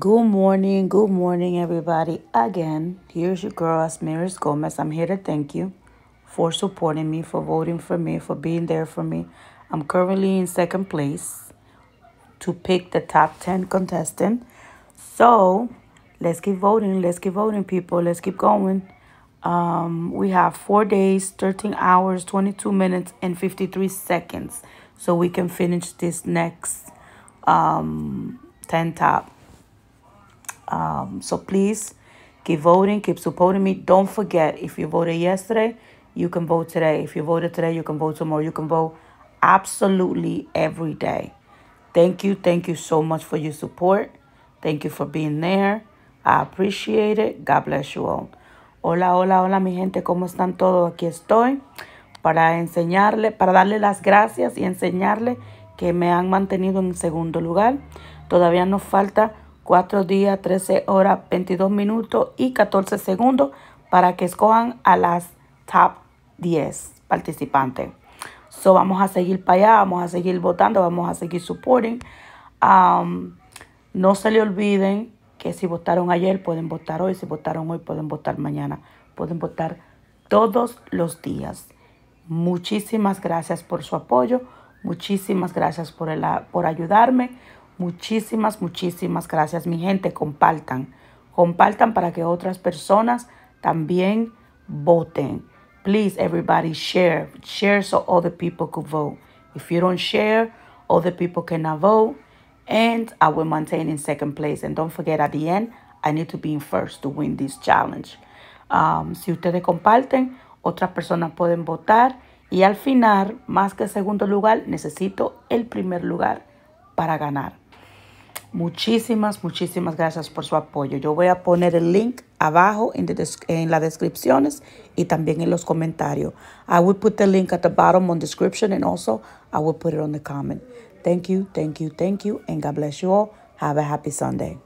Good morning, good morning, everybody. Again, here's your girl, Asmiris Gomez. I'm here to thank you for supporting me, for voting for me, for being there for me. I'm currently in second place to pick the top 10 contestant. So let's keep voting. Let's keep voting, people. Let's keep going. Um, we have four days, 13 hours, 22 minutes, and 53 seconds. So we can finish this next um, 10 top. Um, so please keep voting, keep supporting me. Don't forget, if you voted yesterday, you can vote today. If you voted today, you can vote tomorrow. You can vote absolutely every day. Thank you. Thank you so much for your support. Thank you for being there. I appreciate it. God bless you all. Hola, hola, hola, mi gente. ¿Cómo están todos? Aquí estoy para enseñarle, para darle las gracias y enseñarle que me han mantenido en segundo lugar. Todavía nos falta 4 días, 13 horas, 22 minutos y 14 segundos para que escojan a las top 10 participantes. So vamos a seguir para allá, vamos a seguir votando, vamos a seguir supporting. Um, no se le olviden que si votaron ayer pueden votar hoy, si votaron hoy pueden votar mañana, pueden votar todos los días. Muchísimas gracias por su apoyo, muchísimas gracias por, el, por ayudarme. Muchísimas, muchísimas gracias, mi gente. Compartan. Compartan para que otras personas también voten. Please, everybody, share. Share so other people could vote. If you don't share, other people cannot vote. And I will maintain in second place. And don't forget, at the end, I need to be in first to win this challenge. Um, si ustedes comparten, otras personas pueden votar. Y al final, más que segundo lugar, necesito el primer lugar para ganar. Muchísimas, muchísimas gracias por su apoyo. Yo voy a poner el link abajo en, en las descripciones y también en los comentarios. I will put the link at the bottom on description and also I will put it on the comment. Thank you, thank you, thank you, and God bless you all. Have a happy Sunday.